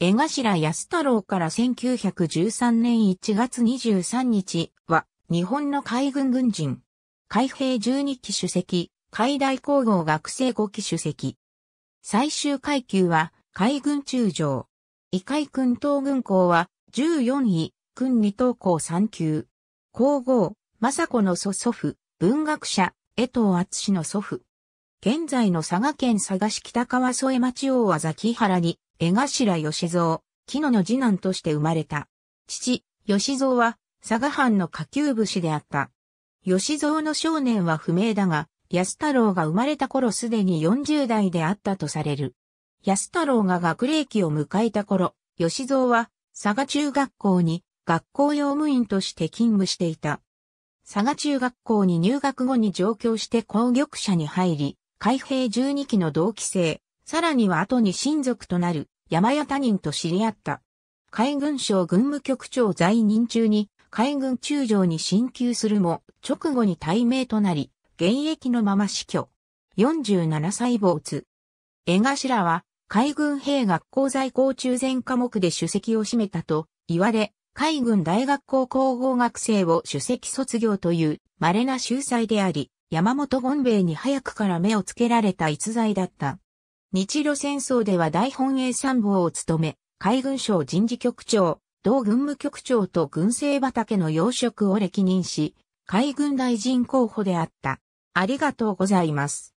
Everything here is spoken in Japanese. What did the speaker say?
江頭安太郎から1913年1月23日は、日本の海軍軍人、海兵12期主席、海大工業学生5期主席。最終階級は、海軍中将。異海軍東軍校は、14位、軍二等校3級。皇后、政子の祖祖父、文学者、江藤厚の祖父。現在の佐賀県佐賀市北川添町大和崎原に江頭義蔵、木野の次男として生まれた。父、義蔵は、佐賀藩の下級武士であった。義蔵の少年は不明だが、安太郎が生まれた頃すでに40代であったとされる。安太郎が学齢期を迎えた頃、吉蔵は佐賀中学校に学校用務員として勤務していた。佐賀中学校に入学後に上京して工玉者に入り、海兵12期の同期生、さらには後に親族となる山谷他人と知り合った。海軍省軍務局長在任中に海軍中将に進級するも直後に大名となり、現役のまま死去。47歳没。江頭は海軍兵学校在校中全科目で主席を占めたと言われ、海軍大学校高校学生を主席卒業という稀な秀才であり、山本権兵衛に早くから目をつけられた逸材だった。日露戦争では大本営参謀を務め、海軍省人事局長、同軍務局長と軍政畑の要職を歴任し、海軍大臣候補であった。ありがとうございます。